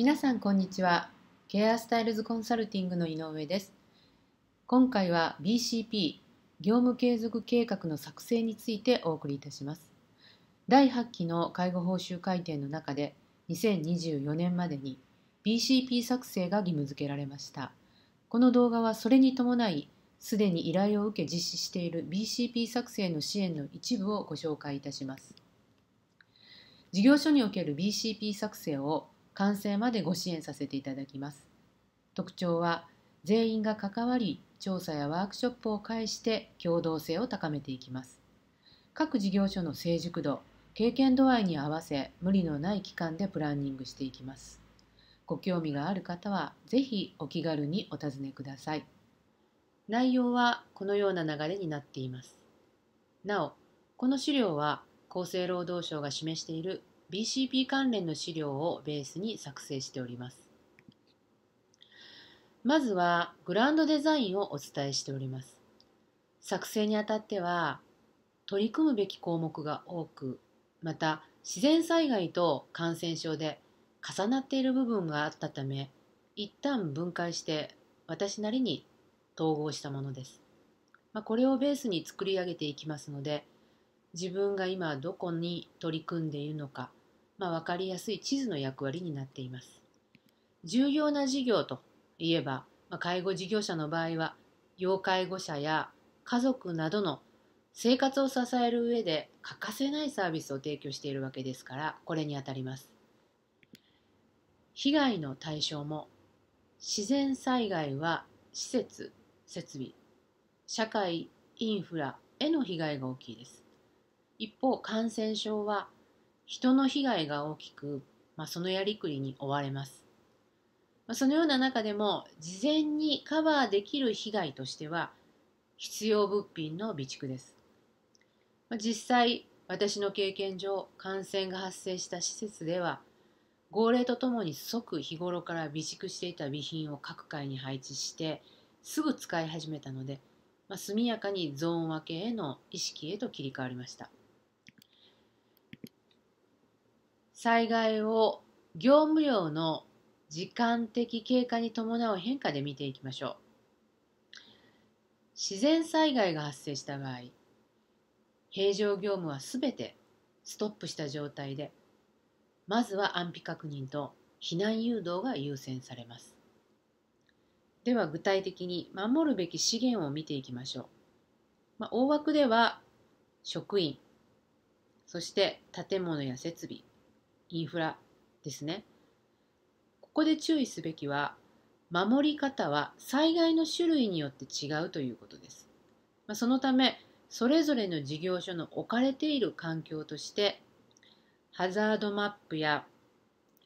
皆さんこんにちはケアスタイルズコンサルティングの井上です今回は BCP 業務継続計画の作成についてお送りいたします第8期の介護報酬改定の中で2024年までに BCP 作成が義務付けられましたこの動画はそれに伴いすでに依頼を受け実施している BCP 作成の支援の一部をご紹介いたします。事業所における BCP 作成を完成までご支援させていただきます。特徴は全員が関わり調査やワークショップを介して共同性を高めていきます。各事業所の成熟度、経験度合いに合わせ無理のない期間でプランニングしていきます。ご興味がある方はぜひお気軽にお尋ねください。内容はこのような流れになっています。なお、この資料は厚生労働省が示している BCP 関連の資料をベースに作成しております。まずはグランドデザインをお伝えしております。作成にあたっては取り組むべき項目が多く、また自然災害と感染症で重なっている部分があったため、一旦分解して私なりに統合したものです。まあ、これをベースに作り上げていきますので、自分が今どこに取り組んでいるのかまあ、分かりやすい地図の役割になっています。重要な事業といえば、まあ、介護事業者の場合は要介護者や家族などの生活を支える上で欠かせないサービスを提供しているわけですからこれにあたります被害の対象も自然災害は施設設備社会インフラへの被害が大きいです一方感染症は人の被害が大きく、まあ、そのやりくりに追われます。まあ、そのような中でも事前にカバーできる被害としては必要物品の備蓄です。まあ、実際私の経験上感染が発生した施設では号令とともに即日頃から備蓄していた備品を各階に配置してすぐ使い始めたので、まあ、速やかにゾーン分けへの意識へと切り替わりました。災害を業務量の時間的経過に伴う変化で見ていきましょう自然災害が発生した場合平常業務は全てストップした状態でまずは安否確認と避難誘導が優先されますでは具体的に守るべき資源を見ていきましょう、まあ、大枠では職員そして建物や設備インフラですねここで注意すべきは守り方は災害の種類によって違うということです、まあ、そのためそれぞれの事業所の置かれている環境としてハザードマップや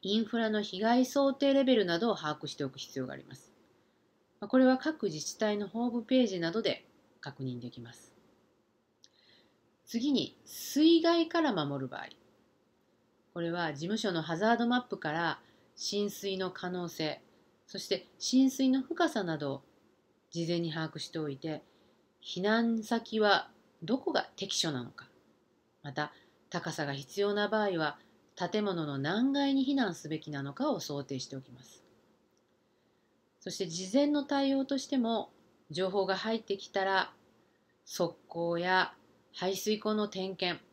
インフラの被害想定レベルなどを把握しておく必要がありますこれは各自治体のホームページなどで確認できます次に水害から守る場合これは事務所のハザードマップから浸水の可能性そして浸水の深さなどを事前に把握しておいて避難先はどこが適所なのかまた高さが必要な場合は建物の何階に避難すべきなのかを想定しておきますそして事前の対応としても情報が入ってきたら側溝や排水溝の点検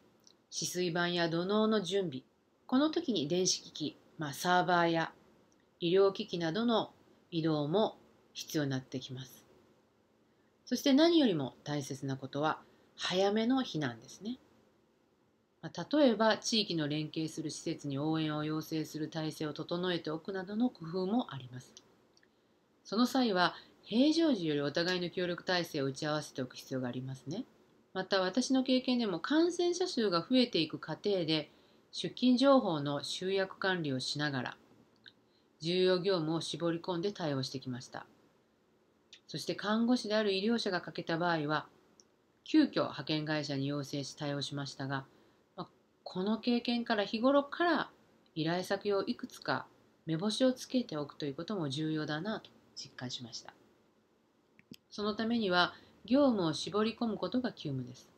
止水板や土のうの準備この時に電子機器、まあ、サーバーや医療機器などの移動も必要になってきますそして何よりも大切なことは早めの避難ですね、まあ、例えば地域の連携する施設に応援を要請する体制を整えておくなどの工夫もありますその際は平常時よりお互いの協力体制を打ち合わせておく必要がありますねまた私の経験でも感染者数が増えていく過程で出勤情報の集約管理をしながら、重要業務を絞り込んで対応してきました。そして看護師である医療者が欠けた場合は、急遽派遣会社に要請し対応しましたが、この経験から日頃から依頼先をいくつか目星をつけておくということも重要だなと実感しました。そのためには業務を絞り込むことが急務です。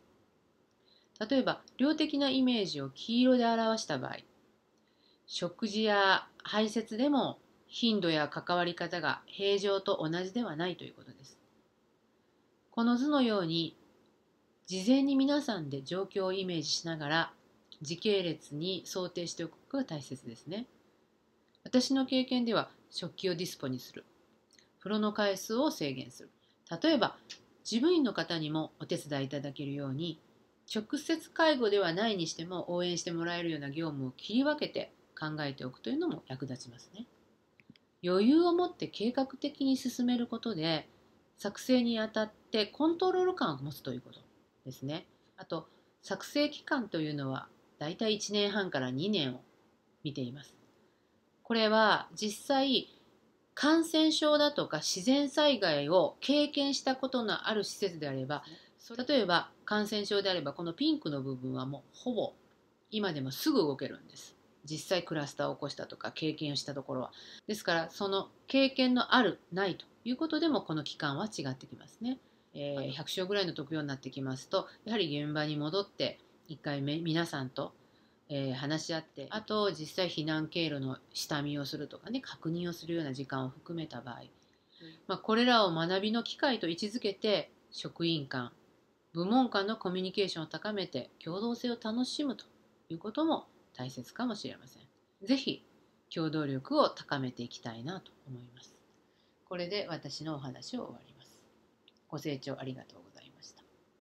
例えば量的なイメージを黄色で表した場合食事や排泄でも頻度や関わり方が平常と同じではないということですこの図のように事前に皆さんで状況をイメージしながら時系列に想定しておくことが大切ですね私の経験では食器をディスポにする風呂の回数を制限する例えば事務員の方にもお手伝いいただけるように直接介護ではないにしても応援してもらえるような業務を切り分けて考えておくというのも役立ちますね余裕を持って計画的に進めることで作成にあたってコントロール感を持つということですねあと作成期間というのはだいたい1年半から2年を見ていますこれは実際感染症だとか自然災害を経験したことのある施設であれば例えば感染症であればこのピンクの部分はもうほぼ今でもすぐ動けるんです実際クラスターを起こしたとか経験をしたところはですからその経験のあるないということでもこの期間は違ってきますね、えー、100床ぐらいの特養になってきますとやはり現場に戻って1回目皆さんと、えー、話し合ってあと実際避難経路の下見をするとかね確認をするような時間を含めた場合、まあ、これらを学びの機会と位置づけて職員間部門間のコミュニケーションを高めて共同性を楽しむということも大切かもしれません。是非協働力を高めていきたいなと思います。これで私のお話を終わります。ご清聴ありがとう